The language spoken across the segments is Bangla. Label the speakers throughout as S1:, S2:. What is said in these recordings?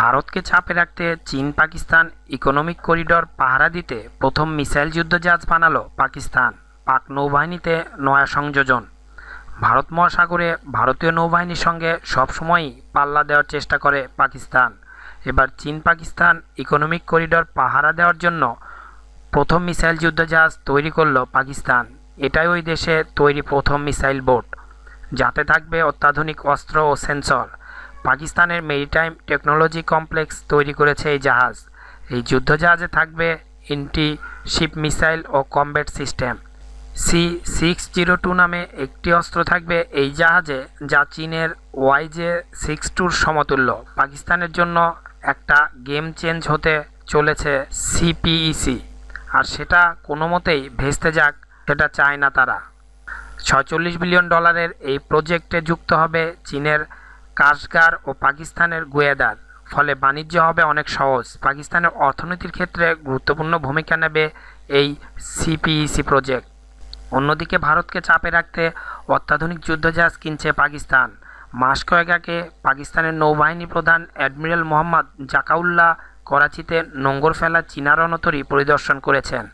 S1: ভারতকে ছাপে রাখতে চীন পাকিস্তান ইকোনমিক করিডর পাহারা দিতে প্রথম মিসাইল যুদ্ধ জাহাজ বানালো পাকিস্তান পাক নৌবাহিনীতে নয়া সংযোজন ভারত মহাসাগরে ভারতীয় নৌবাহিনীর সঙ্গে সবসময়ই পাল্লা দেওয়ার চেষ্টা করে পাকিস্তান এবার চীন পাকিস্তান ইকোনমিক করিডর পাহারা দেওয়ার জন্য প্রথম মিসাইল যুদ্ধ জাহাজ তৈরি করল পাকিস্তান এটাই ওই দেশে তৈরি প্রথম মিসাইল বোট যাতে থাকবে অত্যাধুনিক অস্ত্র ও সেন্সর পাকিস্তানের মেরিটাইম টেকনোলজি কমপ্লেক্স তৈরি করেছে এই জাহাজ এই যুদ্ধজাহাজে থাকবে ইন্টি শিপ মিসাইল ও combat system C six zero two নামে একটি অস্ত্র থাকবে এই জাহাজে যা চীনের ওয়াইজে সিক্স টুর সমতুল্য পাকিস্তানের জন্য একটা গেম চেঞ্জ হতে চলেছে সিপিইসি আর সেটা কোনো মতেই ভেস্তে যাক সেটা চায় না তারা ছয়চল্লিশ বিলিয়ন ডলারের এই প্রজেক্টে যুক্ত হবে চীনের কাশগার ও পাকিস্তানের গোয়েদার ফলে বাণিজ্য হবে অনেক সহজ পাকিস্তানের অর্থনীতির ক্ষেত্রে গুরুত্বপূর্ণ ভূমিকা নেবে এই সিপিইসি প্রজেক্ট অন্যদিকে ভারতকে চাপে রাখতে অত্যাধুনিক যুদ্ধজাহাজ কিনছে পাকিস্তান মাস কয়েক আগে পাকিস্তানের নৌবাহিনী প্রধান অ্যাডমিরাল মোহাম্মদ জাকাউল্লাহ করাচিতে নোঙ্গর ফেলা চীনা রণতরী পরিদর্শন করেছেন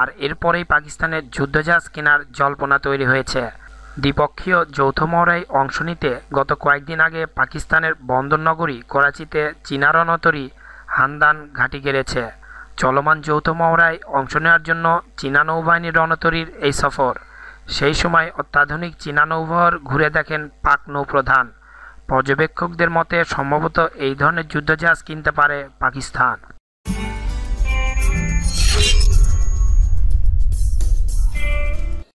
S1: আর এরপরেই পাকিস্তানের যুদ্ধজাহাজ কেনার জল্পনা তৈরি হয়েছে দ্বিপক্ষীয় যৌথ মহড়ায় অংশ নিতে গত কয়েকদিন আগে পাকিস্তানের বন্দর নগরী করাচিতে চীনা রণতরী হান্দান ঘাঁটি গেড়েছে চলমান যৌথ মহড়ায় অংশ নেওয়ার জন্য চীনা নৌবাহিনী রণতরীর এই সফর সেই সময় অত্যাধুনিক চীনা নৌবহর ঘুরে দেখেন পাক নৌপ্রধান পর্যবেক্ষকদের মতে সম্ভবত এই ধরনের যুদ্ধজাহাজ কিনতে পারে পাকিস্তান